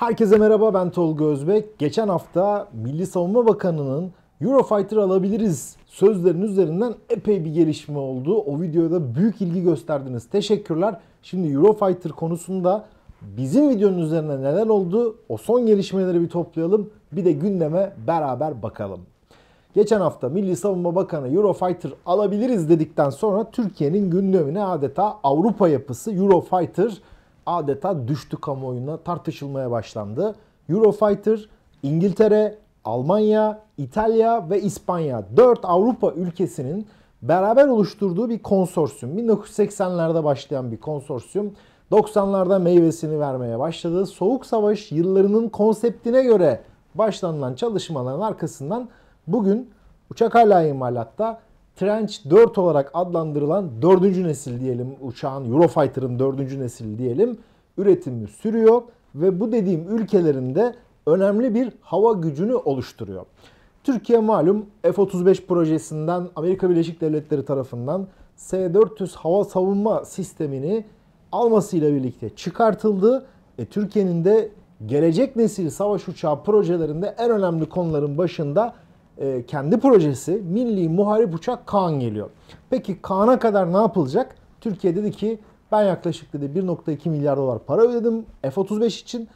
Herkese merhaba ben Tolga Özbek. Geçen hafta Milli Savunma Bakanı'nın Eurofighter alabiliriz sözlerinin üzerinden epey bir gelişme oldu. O videoda büyük ilgi gösterdiniz. Teşekkürler. Şimdi Eurofighter konusunda bizim videonun üzerine neler oldu o son gelişmeleri bir toplayalım. Bir de gündeme beraber bakalım. Geçen hafta Milli Savunma Bakanı Eurofighter alabiliriz dedikten sonra Türkiye'nin gündemine adeta Avrupa yapısı Eurofighter adeta düştü kamuoyuna tartışılmaya başlandı. Eurofighter İngiltere, Almanya, İtalya ve İspanya 4 Avrupa ülkesinin beraber oluşturduğu bir konsorsiyum. 1980'lerde başlayan bir konsorsiyum. 90'larda meyvesini vermeye başladı. Soğuk Savaş yıllarının konseptine göre başlanılan çalışmaların arkasından bugün uçak hala imalatta Trench 4 olarak adlandırılan 4. nesil diyelim uçağın Eurofighter'ın 4. nesil diyelim üretimi sürüyor ve bu dediğim ülkelerinde önemli bir hava gücünü oluşturuyor. Türkiye malum F-35 projesinden Amerika Birleşik Devletleri tarafından S-400 hava savunma sistemini almasıyla birlikte çıkartıldı. E, Türkiye'nin de gelecek nesil savaş uçağı projelerinde en önemli konuların başında e, kendi projesi Milli Muharip Uçak Kaan geliyor. Peki Kaan'a kadar ne yapılacak? Türkiye dedi ki ben yaklaşık dedi 1.2 milyar dolar para ödedim F-35 için.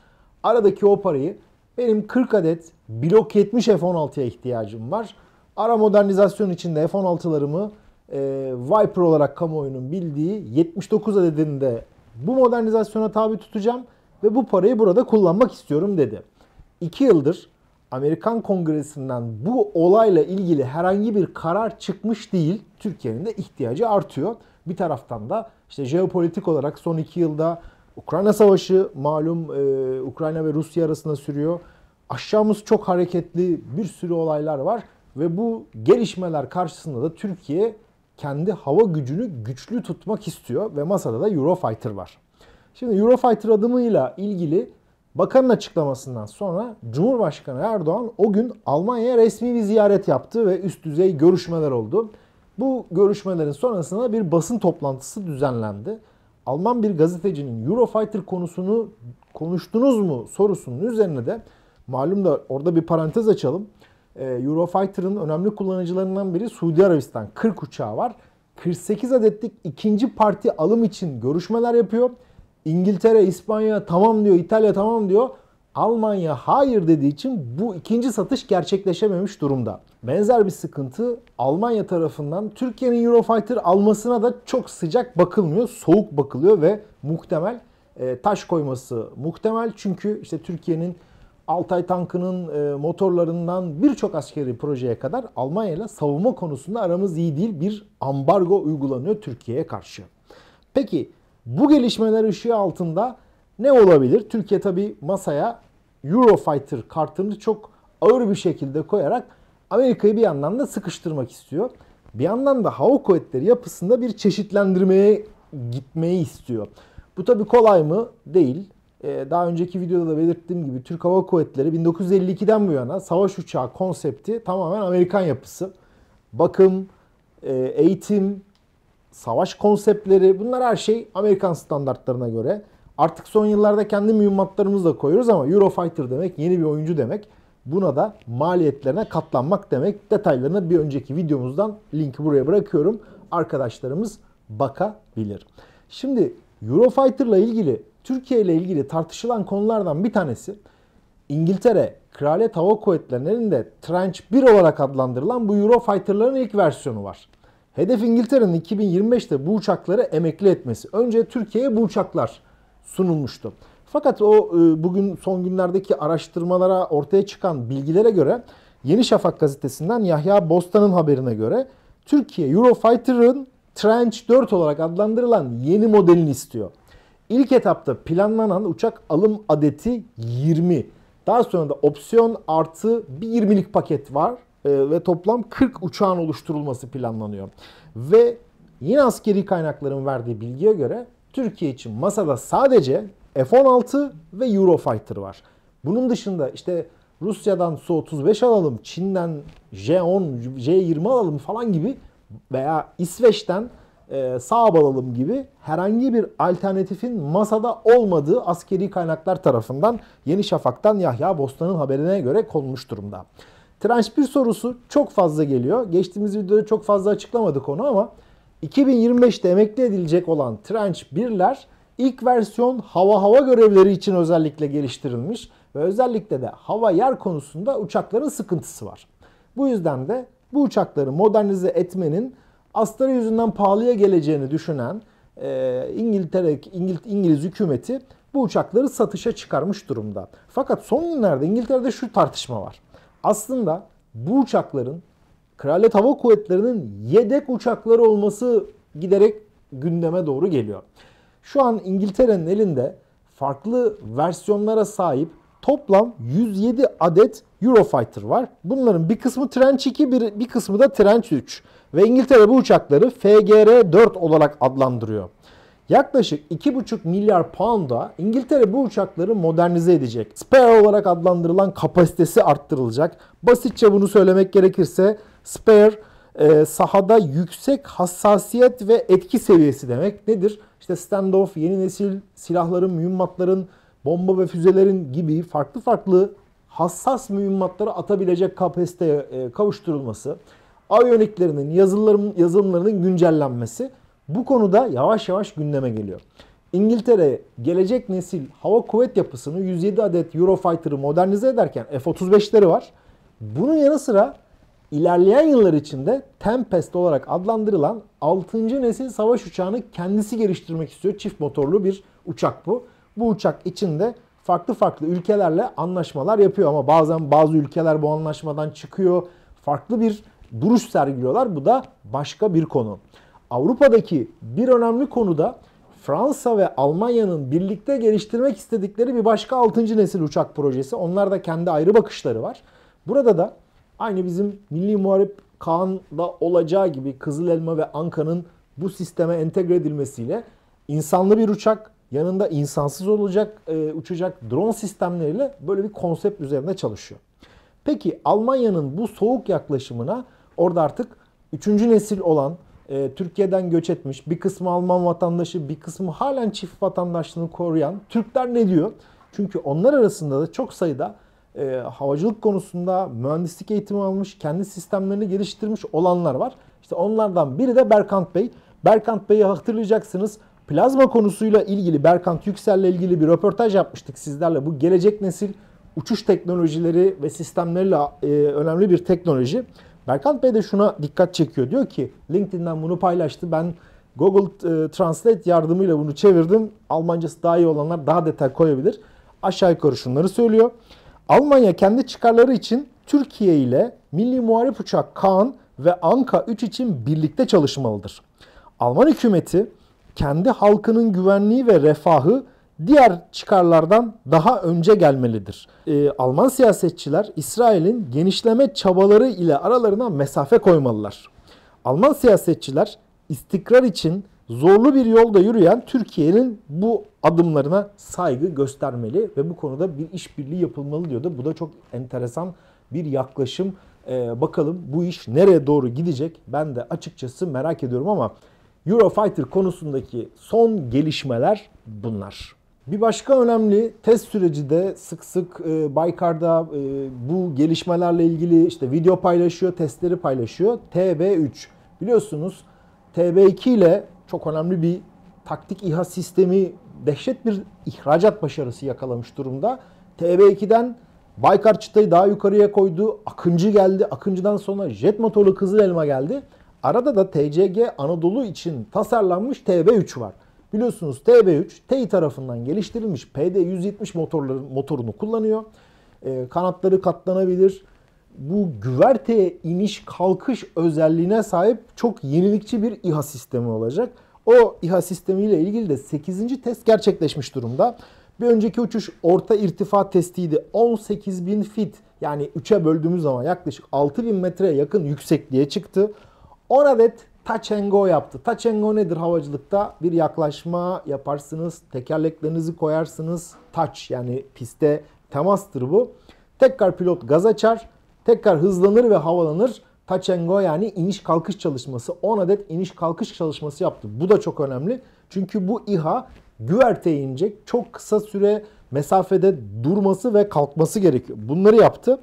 Aradaki o parayı benim 40 adet blok 70 F-16'ya ihtiyacım var. Ara modernizasyon içinde F-16'larımı e, Viper olarak kamuoyunun bildiği 79 adedini bu modernizasyona tabi tutacağım ve bu parayı burada kullanmak istiyorum dedi. 2 yıldır Amerikan Kongresi'nden bu olayla ilgili herhangi bir karar çıkmış değil. Türkiye'nin de ihtiyacı artıyor. Bir taraftan da işte jeopolitik olarak son iki yılda Ukrayna Savaşı malum e, Ukrayna ve Rusya arasında sürüyor. Aşağımız çok hareketli bir sürü olaylar var ve bu gelişmeler karşısında da Türkiye kendi hava gücünü güçlü tutmak istiyor ve masada da Eurofighter var. Şimdi Eurofighter adımıyla ilgili Bakanın açıklamasından sonra Cumhurbaşkanı Erdoğan o gün Almanya'ya resmi bir ziyaret yaptı ve üst düzey görüşmeler oldu. Bu görüşmelerin sonrasında bir basın toplantısı düzenlendi. Alman bir gazetecinin Eurofighter konusunu konuştunuz mu sorusunun üzerine de malum da orada bir parantez açalım. Ee, Eurofighter'ın önemli kullanıcılarından biri Suudi Arabistan 40 uçağı var. 48 adetlik ikinci parti alım için görüşmeler yapıyor İngiltere, İspanya tamam diyor, İtalya tamam diyor. Almanya hayır dediği için bu ikinci satış gerçekleşememiş durumda. Benzer bir sıkıntı Almanya tarafından Türkiye'nin Eurofighter almasına da çok sıcak bakılmıyor. Soğuk bakılıyor ve muhtemel e, taş koyması muhtemel. Çünkü işte Türkiye'nin Altay tankının e, motorlarından birçok askeri projeye kadar Almanya ile savunma konusunda aramız iyi değil bir ambargo uygulanıyor Türkiye'ye karşı. Peki bu gelişmeler ışığı altında ne olabilir? Türkiye tabi masaya Eurofighter kartını çok ağır bir şekilde koyarak Amerika'yı bir yandan da sıkıştırmak istiyor. Bir yandan da hava kuvvetleri yapısında bir çeşitlendirmeye gitmeyi istiyor. Bu tabi kolay mı? Değil. Ee, daha önceki videoda da belirttiğim gibi Türk Hava Kuvvetleri 1952'den bu yana savaş uçağı konsepti tamamen Amerikan yapısı. Bakım, e, eğitim, savaş konseptleri bunlar her şey Amerikan standartlarına göre. Artık son yıllarda kendi mühimmatlarımızı da koyuyoruz ama Eurofighter demek yeni bir oyuncu demek. Buna da maliyetlerine katlanmak demek. Detaylarını bir önceki videomuzdan linki buraya bırakıyorum. Arkadaşlarımız bakabilir. Şimdi Eurofighter ile ilgili Türkiye ile ilgili tartışılan konulardan bir tanesi İngiltere Kraliyet Hava Kuvvetleri'nin de Trench 1 olarak adlandırılan bu Eurofighter'ların ilk versiyonu var. Hedef İngiltere'nin 2025'te bu uçakları emekli etmesi. Önce Türkiye'ye bu uçaklar sunulmuştu. Fakat o e, bugün son günlerdeki araştırmalara ortaya çıkan bilgilere göre Yeni Şafak gazetesinden Yahya Bostan'ın haberine göre Türkiye Eurofighter'ın Trench 4 olarak adlandırılan yeni modelini istiyor. İlk etapta planlanan uçak alım adeti 20. Daha sonra da opsiyon artı bir 20'lik paket var. Ee, ve toplam 40 uçağın oluşturulması planlanıyor. Ve yine askeri kaynakların verdiği bilgiye göre Türkiye için masada sadece F-16 ve Eurofighter var. Bunun dışında işte Rusya'dan Su-35 alalım, Çin'den J-10, J-20 alalım falan gibi veya İsveç'ten e, Saab alalım gibi herhangi bir alternatifin masada olmadığı askeri kaynaklar tarafından Yeni Şafak'tan Yahya Bostan'ın haberine göre konmuş durumda. Tranş 1 sorusu çok fazla geliyor. Geçtiğimiz videoda çok fazla açıklamadık onu ama 2025'te emekli edilecek olan Trench 1'ler ilk versiyon hava hava görevleri için özellikle geliştirilmiş ve özellikle de hava yer konusunda uçakların sıkıntısı var. Bu yüzden de bu uçakları modernize etmenin astarı yüzünden pahalıya geleceğini düşünen e, İngiltere İngil, İngiliz hükümeti bu uçakları satışa çıkarmış durumda. Fakat son günlerde İngiltere'de şu tartışma var aslında bu uçakların Kraliyet Hava Kuvvetleri'nin yedek uçakları olması giderek gündeme doğru geliyor. Şu an İngiltere'nin elinde farklı versiyonlara sahip toplam 107 adet Eurofighter var. Bunların bir kısmı Trench 2, bir, bir kısmı da Trench 3. Ve İngiltere bu uçakları FGR-4 olarak adlandırıyor. Yaklaşık 2,5 milyar pound'a İngiltere bu uçakları modernize edecek. Spare olarak adlandırılan kapasitesi arttırılacak. Basitçe bunu söylemek gerekirse Spare e, sahada yüksek hassasiyet ve etki seviyesi demek. Nedir? İşte standoff, yeni nesil silahların, mühimmatların, bomba ve füzelerin gibi farklı farklı hassas mühimmatları atabilecek kapasiteye e, kavuşturulması, aviyoniklerinin, yazılımlarının güncellenmesi bu konuda yavaş yavaş gündeme geliyor. İngiltere gelecek nesil hava kuvvet yapısını 107 adet Eurofighter'ı modernize ederken F-35'leri var. Bunun yanı sıra ilerleyen yıllar içinde Tempest olarak adlandırılan 6. nesil savaş uçağını kendisi geliştirmek istiyor. Çift motorlu bir uçak bu. Bu uçak içinde farklı farklı ülkelerle anlaşmalar yapıyor ama bazen bazı ülkeler bu anlaşmadan çıkıyor. Farklı bir duruş sergiliyorlar. Bu da başka bir konu. Avrupa'daki bir önemli konuda Fransa ve Almanya'nın birlikte geliştirmek istedikleri bir başka 6. nesil uçak projesi. Onlar da kendi ayrı bakışları var. Burada da aynı bizim Milli Muharip Kaan'da olacağı gibi Kızıl Elma ve Anka'nın bu sisteme entegre edilmesiyle insanlı bir uçak yanında insansız olacak e, uçacak drone sistemleriyle böyle bir konsept üzerinde çalışıyor. Peki Almanya'nın bu soğuk yaklaşımına orada artık 3. nesil olan e, Türkiye'den göç etmiş, bir kısmı Alman vatandaşı, bir kısmı halen çift vatandaşlığını koruyan Türkler ne diyor? Çünkü onlar arasında da çok sayıda e, havacılık konusunda mühendislik eğitimi almış, kendi sistemlerini geliştirmiş olanlar var. İşte onlardan biri de Berkant Bey. Berkant Bey'i hatırlayacaksınız. Plazma konusuyla ilgili Berkant Yüksel'le ilgili bir röportaj yapmıştık sizlerle. Bu gelecek nesil uçuş teknolojileri ve sistemleriyle e, önemli bir teknoloji. Berkant Bey de şuna dikkat çekiyor. Diyor ki LinkedIn'den bunu paylaştı. Ben Google e, Translate yardımıyla bunu çevirdim. Almancası daha iyi olanlar daha detay koyabilir. Aşağı yukarı şunları söylüyor. Almanya kendi çıkarları için Türkiye ile Milli Muharip Uçak Kaan ve Anka 3 için birlikte çalışmalıdır. Alman hükümeti kendi halkının güvenliği ve refahı diğer çıkarlardan daha önce gelmelidir. E, Alman siyasetçiler İsrail'in genişleme çabaları ile aralarına mesafe koymalılar. Alman siyasetçiler istikrar için zorlu bir yolda yürüyen Türkiye'nin bu adımlarına saygı göstermeli ve bu konuda bir işbirliği yapılmalı diyordu. Bu da çok enteresan bir yaklaşım. Ee, bakalım bu iş nereye doğru gidecek? Ben de açıkçası merak ediyorum ama Eurofighter konusundaki son gelişmeler bunlar. Bir başka önemli test süreci de sık sık e, Baykar'da e, bu gelişmelerle ilgili işte video paylaşıyor, testleri paylaşıyor. TB3 biliyorsunuz TB2 ile çok önemli bir taktik İHA sistemi dehşet bir ihracat başarısı yakalamış durumda. TB2'den Baykar çıtayı daha yukarıya koydu. Akıncı geldi. Akıncı'dan sonra jet motorlu Kızıl Elma geldi. Arada da TCG Anadolu için tasarlanmış TB3 var. Biliyorsunuz TB3 TEİ tarafından geliştirilmiş PD170 motorunu kullanıyor. E, kanatları katlanabilir. Bu güverteye iniş kalkış özelliğine sahip çok yenilikçi bir İHA sistemi olacak. O İHA sistemiyle ilgili de 8. test gerçekleşmiş durumda. Bir önceki uçuş orta irtifa testiydi. 18.000 fit yani 3'e böldüğümüz zaman yaklaşık 6.000 metreye yakın yüksekliğe çıktı. 10 adet touch and go yaptı. Touch and go nedir havacılıkta? Bir yaklaşma yaparsınız, tekerleklerinizi koyarsınız. Touch yani piste temastır bu. Tekrar pilot gaz açar, tekrar hızlanır ve havalanır. Touch and go yani iniş kalkış çalışması. 10 adet iniş kalkış çalışması yaptı. Bu da çok önemli. Çünkü bu İHA güverteye inecek. Çok kısa süre mesafede durması ve kalkması gerekiyor. Bunları yaptı.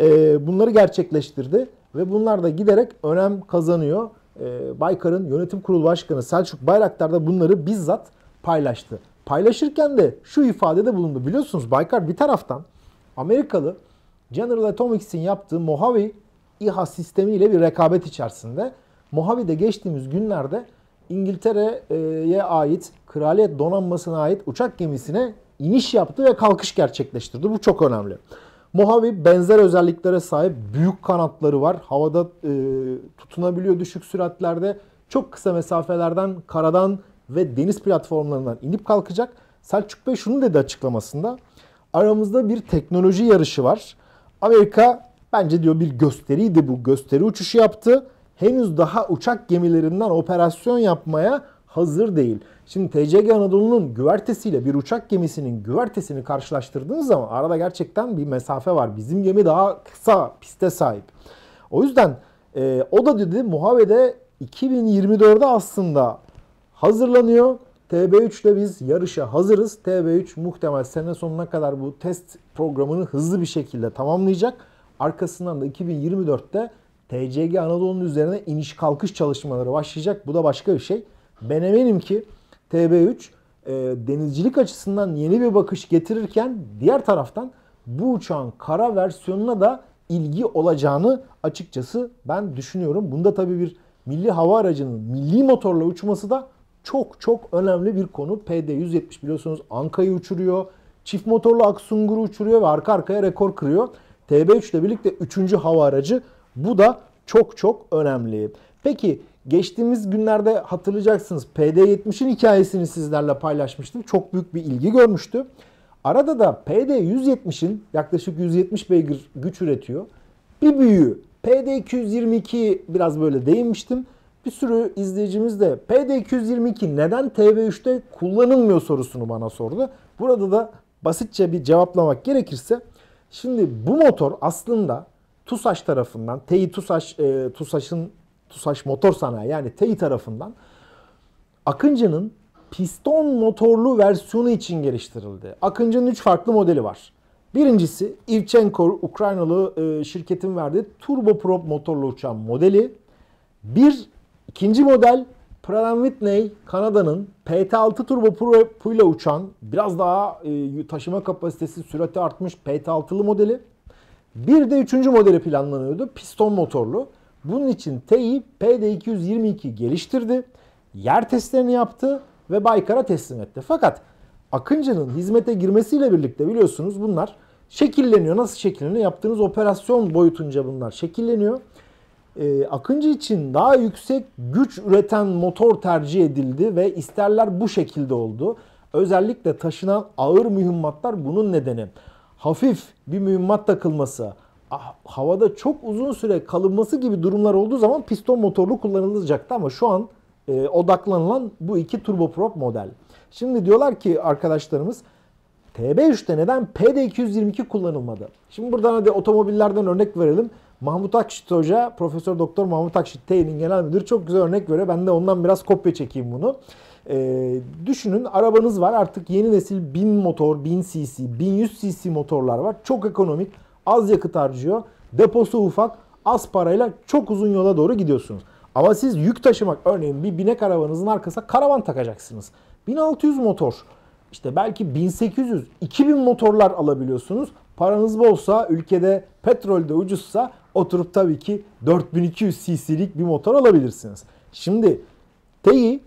Ee, bunları gerçekleştirdi ve bunlar da giderek önem kazanıyor. Ee, Baykar'ın yönetim kurulu başkanı Selçuk Bayraktar da bunları bizzat paylaştı. Paylaşırken de şu ifadede bulundu. Biliyorsunuz Baykar bir taraftan Amerikalı General Atomics'in yaptığı Mojave İHA sistemiyle bir rekabet içerisinde. Mojave'de geçtiğimiz günlerde İngiltere'ye ait, Kraliyet Donanması'na ait uçak gemisine iniş yaptı ve kalkış gerçekleştirdi. Bu çok önemli. Mojave benzer özelliklere sahip büyük kanatları var. Havada e, tutunabiliyor düşük süratlerde. Çok kısa mesafelerden, karadan ve deniz platformlarından inip kalkacak. Selçuk Bey şunu dedi açıklamasında. Aramızda bir teknoloji yarışı var. Amerika bence diyor bir gösteriydi bu. Gösteri uçuşu yaptı. Henüz daha uçak gemilerinden operasyon yapmaya hazır değil. Şimdi TCG Anadolu'nun güvertesiyle bir uçak gemisinin güvertesini karşılaştırdığınız zaman arada gerçekten bir mesafe var. Bizim gemi daha kısa piste sahip. O yüzden e, o da dedi Muhabe'de 2024'de aslında hazırlanıyor. TB3 ile biz yarışa hazırız. TB3 muhtemel sene sonuna kadar bu test programını hızlı bir şekilde tamamlayacak. Arkasından da 2024'te TCG Anadolu'nun üzerine iniş kalkış çalışmaları başlayacak. Bu da başka bir şey. Ben eminim ki TB3 e, denizcilik açısından yeni bir bakış getirirken diğer taraftan bu uçağın kara versiyonuna da ilgi olacağını açıkçası ben düşünüyorum. Bunda tabi bir milli hava aracının milli motorla uçması da çok çok önemli bir konu. PD-170 biliyorsunuz Anka'yı uçuruyor. Çift motorlu Aksungur'u uçuruyor ve arka arkaya rekor kırıyor. TB3 ile birlikte 3. hava aracı. Bu da çok çok önemli. Peki Geçtiğimiz günlerde hatırlayacaksınız PD70'in hikayesini sizlerle paylaşmıştım. Çok büyük bir ilgi görmüştü. Arada da PD170'in yaklaşık 170 beygir güç üretiyor. Bir büyüğü PD222 biraz böyle değinmiştim. Bir sürü izleyicimiz de PD222 neden TV3'te kullanılmıyor sorusunu bana sordu. Burada da basitçe bir cevaplamak gerekirse şimdi bu motor aslında TUSAŞ tarafından, TEİ TUSAŞ, e, TUSAŞ'ın TUSAŞ Motor Sanayi yani TEİ tarafından Akıncı'nın piston motorlu versiyonu için geliştirildi. Akıncı'nın 3 farklı modeli var. Birincisi Ivchenko Ukraynalı e, şirketin verdiği turboprop motorlu uçağın modeli. Bir ikinci model Pratt Whitney Kanada'nın PT6 turboprop ile uçan biraz daha e, taşıma kapasitesi sürati artmış PT6'lı modeli. Bir de üçüncü modeli planlanıyordu piston motorlu. Bunun için TEİ PD-222 geliştirdi, yer testlerini yaptı ve Baykar'a teslim etti. Fakat Akıncı'nın hizmete girmesiyle birlikte biliyorsunuz bunlar şekilleniyor. Nasıl şekilleniyor? Yaptığınız operasyon boyutunca bunlar şekilleniyor. Ee, Akıncı için daha yüksek güç üreten motor tercih edildi ve isterler bu şekilde oldu. Özellikle taşınan ağır mühimmatlar bunun nedeni. Hafif bir mühimmat takılması, Ah, havada çok uzun süre kalınması gibi durumlar olduğu zaman piston motorlu kullanılacaktı ama şu an e, odaklanılan bu iki turboprop model. Şimdi diyorlar ki arkadaşlarımız TB3'te neden PD222 kullanılmadı? Şimdi buradan hadi otomobillerden örnek verelim. Mahmut Akşit Hoca, Profesör Doktor Mahmut Akşit T'nin genel müdürü çok güzel örnek veriyor. Ben de ondan biraz kopya çekeyim bunu. Ee, düşünün arabanız var artık yeni nesil 1000 motor, 1000 cc, 1100 cc motorlar var. Çok ekonomik az yakıt harcıyor. Deposu ufak. Az parayla çok uzun yola doğru gidiyorsunuz. Ama siz yük taşımak örneğin bir binek arabanızın arkasına karavan takacaksınız. 1600 motor. işte belki 1800, 2000 motorlar alabiliyorsunuz. Paranız bolsa, ülkede petrol de ucuzsa oturup tabii ki 4200 cc'lik bir motor alabilirsiniz. Şimdi TEİ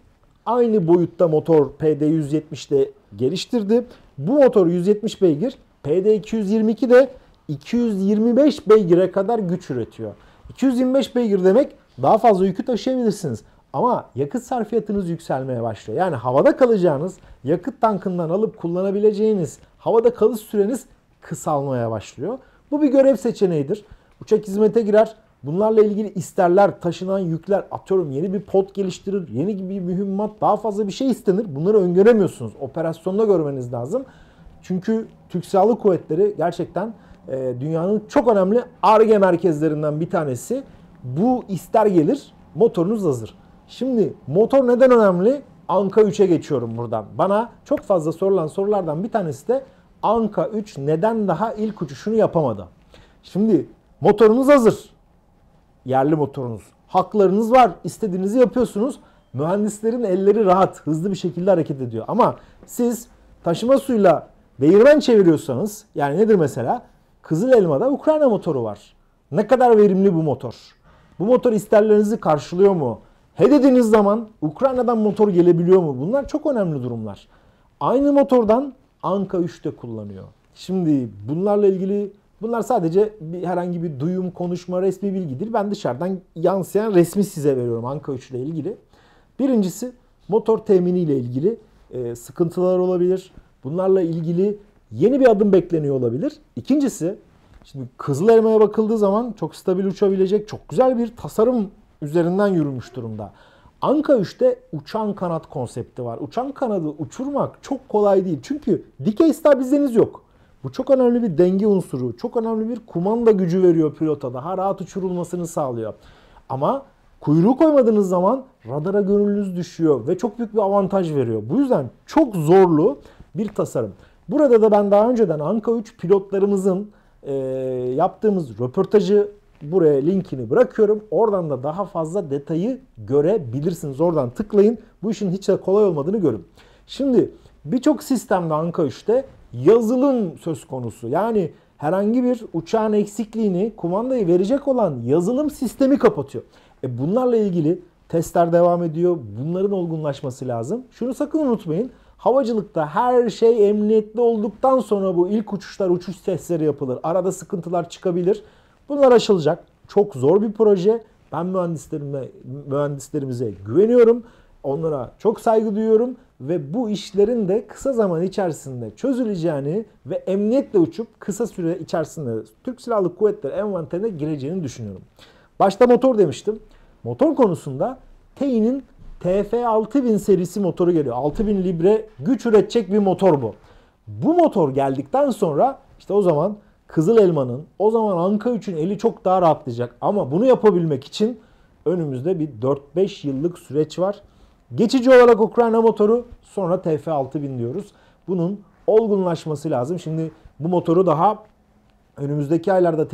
aynı boyutta motor pd 170de geliştirdi. Bu motor 170 beygir, PD222 de 225 beygire kadar güç üretiyor. 225 beygir demek daha fazla yükü taşıyabilirsiniz. Ama yakıt sarfiyatınız yükselmeye başlıyor. Yani havada kalacağınız, yakıt tankından alıp kullanabileceğiniz havada kalış süreniz kısalmaya başlıyor. Bu bir görev seçeneğidir. Uçak hizmete girer. Bunlarla ilgili isterler, taşınan yükler, atıyorum yeni bir pot geliştirir, yeni bir mühimmat, daha fazla bir şey istenir. Bunları öngöremiyorsunuz. Operasyonda görmeniz lazım. Çünkü Türk Silahlı Kuvvetleri gerçekten ee, dünyanın çok önemli ARGE merkezlerinden bir tanesi. Bu ister gelir motorunuz hazır. Şimdi motor neden önemli? Anka 3'e geçiyorum buradan. Bana çok fazla sorulan sorulardan bir tanesi de Anka 3 neden daha ilk uçuşunu yapamadı? Şimdi motorunuz hazır. Yerli motorunuz. Haklarınız var. İstediğinizi yapıyorsunuz. Mühendislerin elleri rahat, hızlı bir şekilde hareket ediyor. Ama siz taşıma suyla değirmen çeviriyorsanız yani nedir mesela? Kızıl Elma'da Ukrayna motoru var. Ne kadar verimli bu motor? Bu motor isterlerinizi karşılıyor mu? He zaman Ukrayna'dan motor gelebiliyor mu? Bunlar çok önemli durumlar. Aynı motordan Anka 3 de kullanıyor. Şimdi bunlarla ilgili bunlar sadece bir, herhangi bir duyum, konuşma, resmi bilgidir. Ben dışarıdan yansıyan resmi size veriyorum Anka 3 ile ilgili. Birincisi motor temini ile ilgili e, sıkıntılar olabilir. Bunlarla ilgili yeni bir adım bekleniyor olabilir. İkincisi şimdi Kızıl Elma'ya bakıldığı zaman çok stabil uçabilecek çok güzel bir tasarım üzerinden yürümüş durumda. Anka 3'te uçan kanat konsepti var. Uçan kanadı uçurmak çok kolay değil. Çünkü dikey stabilizeniz yok. Bu çok önemli bir denge unsuru. Çok önemli bir kumanda gücü veriyor pilota. Daha rahat uçurulmasını sağlıyor. Ama kuyruğu koymadığınız zaman radara görününüz düşüyor ve çok büyük bir avantaj veriyor. Bu yüzden çok zorlu bir tasarım. Burada da ben daha önceden Anka 3 pilotlarımızın e, yaptığımız röportajı buraya linkini bırakıyorum. Oradan da daha fazla detayı görebilirsiniz. Oradan tıklayın. Bu işin hiç de kolay olmadığını görün. Şimdi birçok sistemde Anka 3'te yazılım söz konusu. Yani herhangi bir uçağın eksikliğini kumandayı verecek olan yazılım sistemi kapatıyor. E bunlarla ilgili testler devam ediyor. Bunların olgunlaşması lazım. Şunu sakın unutmayın. Havacılıkta her şey emniyetli olduktan sonra bu ilk uçuşlar, uçuş testleri yapılır. Arada sıkıntılar çıkabilir. Bunlar aşılacak. Çok zor bir proje. Ben mühendislerime, mühendislerimize güveniyorum. Onlara çok saygı duyuyorum ve bu işlerin de kısa zaman içerisinde çözüleceğini ve emniyetle uçup kısa süre içerisinde Türk Silahlı Kuvvetleri envanterine gireceğini düşünüyorum. Başta motor demiştim. Motor konusunda TEİ'nin TF6000 serisi motoru geliyor. 6000 libre güç üretecek bir motor bu. Bu motor geldikten sonra işte o zaman Kızıl Elma'nın o zaman Anka 3'ün eli çok daha rahatlayacak. Ama bunu yapabilmek için önümüzde bir 4-5 yıllık süreç var. Geçici olarak Ukrayna motoru sonra TF6000 diyoruz. Bunun olgunlaşması lazım. Şimdi bu motoru daha önümüzdeki aylarda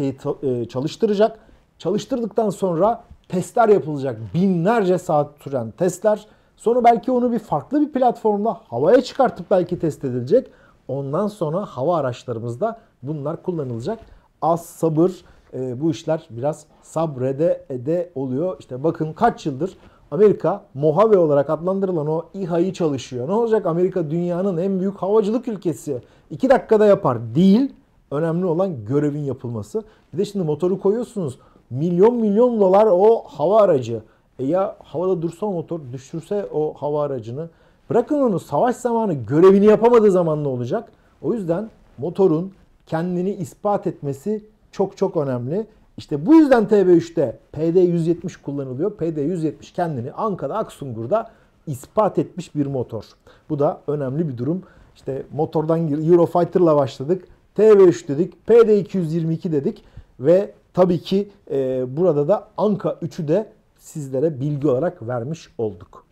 e, çalıştıracak. Çalıştırdıktan sonra testler yapılacak. Binlerce saat süren testler. Sonra belki onu bir farklı bir platformda havaya çıkartıp belki test edilecek. Ondan sonra hava araçlarımızda bunlar kullanılacak. Az sabır e, bu işler biraz sabrede ede oluyor. İşte bakın kaç yıldır Amerika Mojave olarak adlandırılan o İHA'yı çalışıyor. Ne olacak Amerika dünyanın en büyük havacılık ülkesi. 2 dakikada yapar değil. Önemli olan görevin yapılması. Bir de şimdi motoru koyuyorsunuz milyon milyon dolar o hava aracı. E ya havada dursa o motor düşürse o hava aracını. Bırakın onu savaş zamanı görevini yapamadığı zaman ne olacak? O yüzden motorun kendini ispat etmesi çok çok önemli. İşte bu yüzden TB3'te PD170 kullanılıyor. PD170 kendini Ankara Aksungur'da ispat etmiş bir motor. Bu da önemli bir durum. İşte motordan Eurofighter'la başladık. TB3 dedik, PD222 dedik ve Tabii ki e, burada da Anka 3'ü de sizlere bilgi olarak vermiş olduk.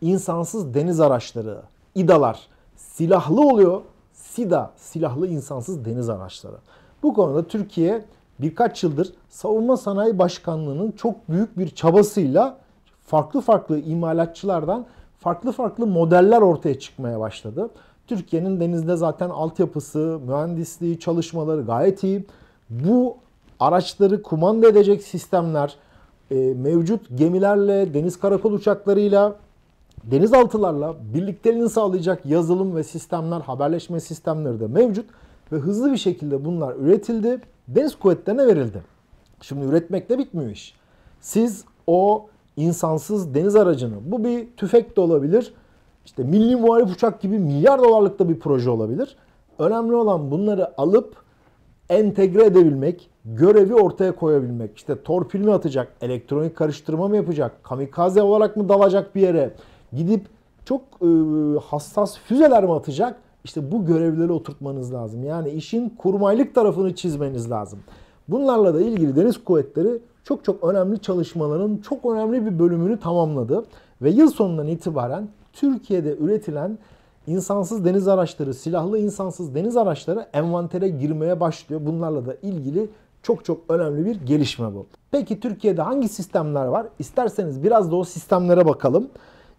İnsansız deniz araçları, İDA'lar silahlı oluyor. SIDA, silahlı insansız deniz araçları. Bu konuda Türkiye birkaç yıldır Savunma Sanayi Başkanlığı'nın çok büyük bir çabasıyla farklı farklı imalatçılardan farklı farklı modeller ortaya çıkmaya başladı. Türkiye'nin denizde zaten altyapısı, mühendisliği, çalışmaları gayet iyi. Bu araçları kumanda edecek sistemler e, mevcut gemilerle, deniz karakol uçaklarıyla, denizaltılarla birlikteliğini sağlayacak yazılım ve sistemler, haberleşme sistemleri de mevcut ve hızlı bir şekilde bunlar üretildi. Deniz kuvvetlerine verildi. Şimdi üretmekle bitmiyor iş. Siz o insansız deniz aracını, bu bir tüfek de olabilir, işte milli muharip uçak gibi milyar dolarlık da bir proje olabilir. Önemli olan bunları alıp entegre edebilmek, görevi ortaya koyabilmek. İşte torpil mi atacak, elektronik karıştırma mı yapacak, kamikaze olarak mı dalacak bir yere, gidip çok e, hassas füzeler mi atacak? İşte bu görevleri oturtmanız lazım. Yani işin kurmaylık tarafını çizmeniz lazım. Bunlarla da ilgili deniz kuvvetleri çok çok önemli çalışmaların çok önemli bir bölümünü tamamladı. Ve yıl sonundan itibaren Türkiye'de üretilen insansız deniz araçları, silahlı insansız deniz araçları envantere girmeye başlıyor. Bunlarla da ilgili çok çok önemli bir gelişme bu. Peki Türkiye'de hangi sistemler var? İsterseniz biraz da o sistemlere bakalım.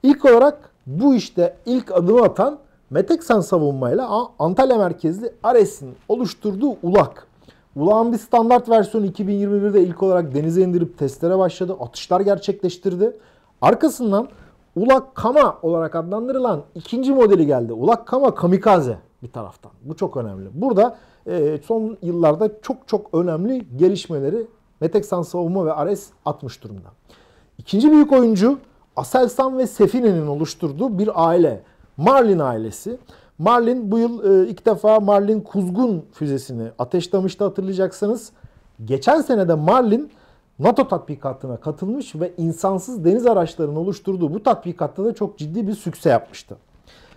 İlk olarak bu işte ilk adımı atan Meteksen savunmayla Antalya merkezli Ares'in oluşturduğu ULAK. ULAK'ın bir standart versiyonu 2021'de ilk olarak denize indirip testlere başladı. Atışlar gerçekleştirdi. Arkasından Ulak Kama olarak adlandırılan ikinci modeli geldi. Ulak Kama kamikaze bir taraftan. Bu çok önemli. Burada e, son yıllarda çok çok önemli gelişmeleri Meteksan Savunma ve Ares atmış durumda. İkinci büyük oyuncu Aselsan ve Sefine'nin oluşturduğu bir aile. Marlin ailesi. Marlin bu yıl e, ilk defa Marlin Kuzgun füzesini ateşlemişti hatırlayacaksınız. Geçen sene de Marlin NATO tatbikatına katılmış ve insansız deniz araçlarının oluşturduğu bu tatbikatta da çok ciddi bir sükse yapmıştı.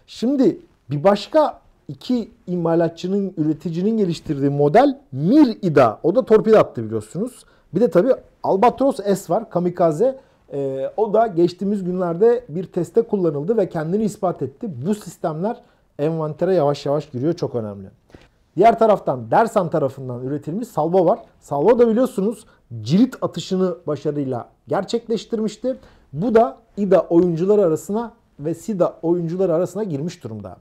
Şimdi bir başka iki imalatçının, üreticinin geliştirdiği model Mir İda. O da torpil attı biliyorsunuz. Bir de tabii Albatros S var, kamikaze. Ee, o da geçtiğimiz günlerde bir teste kullanıldı ve kendini ispat etti. Bu sistemler envantere yavaş yavaş giriyor. Çok önemli. Diğer taraftan Dersan tarafından üretilmiş Salvo var. Salvo da biliyorsunuz cirit atışını başarıyla gerçekleştirmişti. Bu da İDA oyuncuları arasına ve SIDA oyuncuları arasına girmiş durumda.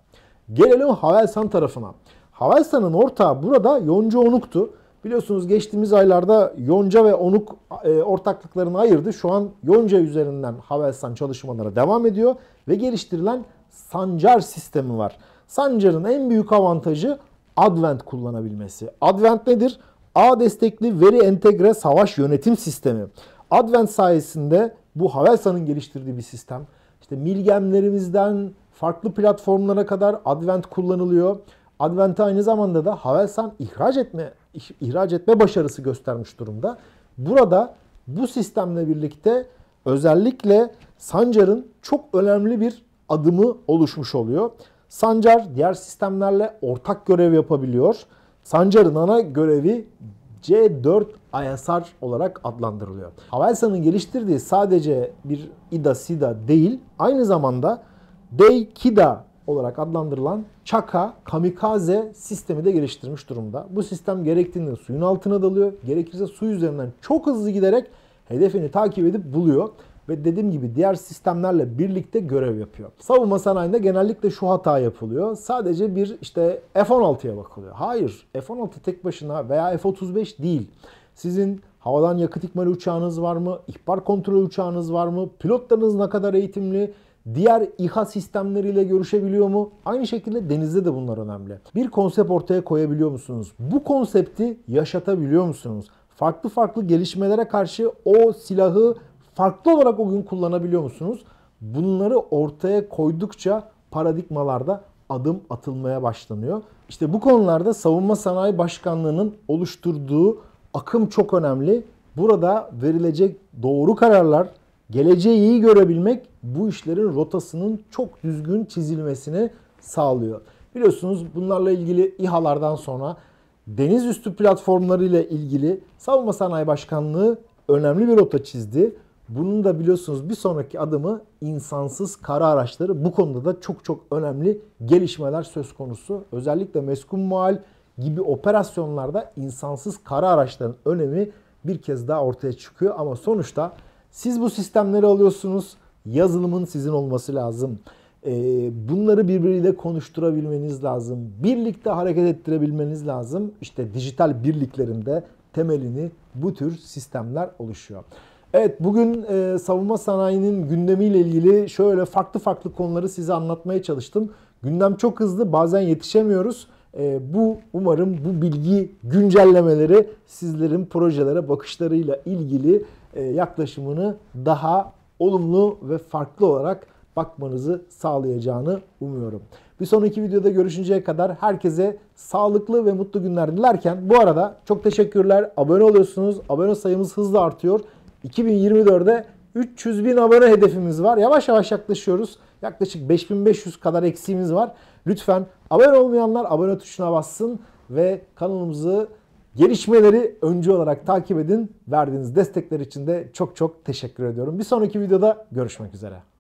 Gelelim Havelsan tarafına. Havelsan'ın ortağı burada Yonca Onuk'tu. Biliyorsunuz geçtiğimiz aylarda Yonca ve Onuk e, ortaklıklarını ayırdı. Şu an Yonca üzerinden Havelsan çalışmalara devam ediyor ve geliştirilen Sancar sistemi var. Sancar'ın en büyük avantajı Advent kullanabilmesi. Advent nedir? ağ destekli veri entegre savaş yönetim sistemi. Advent sayesinde bu Havelsan'ın geliştirdiği bir sistem. İşte milgemlerimizden farklı platformlara kadar Advent kullanılıyor. Advent'i aynı zamanda da Havelsan ihraç etme ihraç etme başarısı göstermiş durumda. Burada bu sistemle birlikte özellikle Sancar'ın çok önemli bir adımı oluşmuş oluyor. Sancar diğer sistemlerle ortak görev yapabiliyor. Sancar'ın ana görevi C4 ISR olarak adlandırılıyor. Havelsan'ın geliştirdiği sadece bir İDA-SIDA değil, aynı zamanda Day kida olarak adlandırılan Çaka kamikaze sistemi de geliştirmiş durumda. Bu sistem gerektiğinde suyun altına dalıyor, gerekirse su üzerinden çok hızlı giderek hedefini takip edip buluyor ve dediğim gibi diğer sistemlerle birlikte görev yapıyor. Savunma sanayinde genellikle şu hata yapılıyor. Sadece bir işte F-16'ya bakılıyor. Hayır F-16 tek başına veya F-35 değil. Sizin havadan yakıt ikmali uçağınız var mı? İhbar kontrol uçağınız var mı? Pilotlarınız ne kadar eğitimli? Diğer İHA sistemleriyle görüşebiliyor mu? Aynı şekilde denizde de bunlar önemli. Bir konsept ortaya koyabiliyor musunuz? Bu konsepti yaşatabiliyor musunuz? Farklı farklı gelişmelere karşı o silahı farklı olarak o gün kullanabiliyor musunuz? Bunları ortaya koydukça paradigmalarda adım atılmaya başlanıyor. İşte bu konularda Savunma Sanayi Başkanlığı'nın oluşturduğu akım çok önemli. Burada verilecek doğru kararlar, geleceği iyi görebilmek bu işlerin rotasının çok düzgün çizilmesini sağlıyor. Biliyorsunuz bunlarla ilgili İHA'lardan sonra deniz üstü platformları ile ilgili Savunma Sanayi Başkanlığı önemli bir rota çizdi. Bunun da biliyorsunuz bir sonraki adımı insansız kara araçları. Bu konuda da çok çok önemli gelişmeler söz konusu. Özellikle meskun muhal gibi operasyonlarda insansız kara araçların önemi bir kez daha ortaya çıkıyor. Ama sonuçta siz bu sistemleri alıyorsunuz. Yazılımın sizin olması lazım. Ee, bunları birbiriyle konuşturabilmeniz lazım. Birlikte hareket ettirebilmeniz lazım. İşte dijital birliklerinde temelini bu tür sistemler oluşuyor. Evet bugün e, savunma sanayinin gündemiyle ilgili şöyle farklı farklı konuları size anlatmaya çalıştım. Gündem çok hızlı bazen yetişemiyoruz. E, bu umarım bu bilgi güncellemeleri sizlerin projelere bakışlarıyla ilgili e, yaklaşımını daha olumlu ve farklı olarak bakmanızı sağlayacağını umuyorum. Bir sonraki videoda görüşünceye kadar herkese sağlıklı ve mutlu günler dilerken bu arada çok teşekkürler. Abone oluyorsunuz. Abone sayımız hızla artıyor. 2024'de 300 bin abone hedefimiz var. Yavaş yavaş yaklaşıyoruz. Yaklaşık 5500 kadar eksiğimiz var. Lütfen abone olmayanlar abone tuşuna bassın ve kanalımızı gelişmeleri öncü olarak takip edin. Verdiğiniz destekler için de çok çok teşekkür ediyorum. Bir sonraki videoda görüşmek üzere.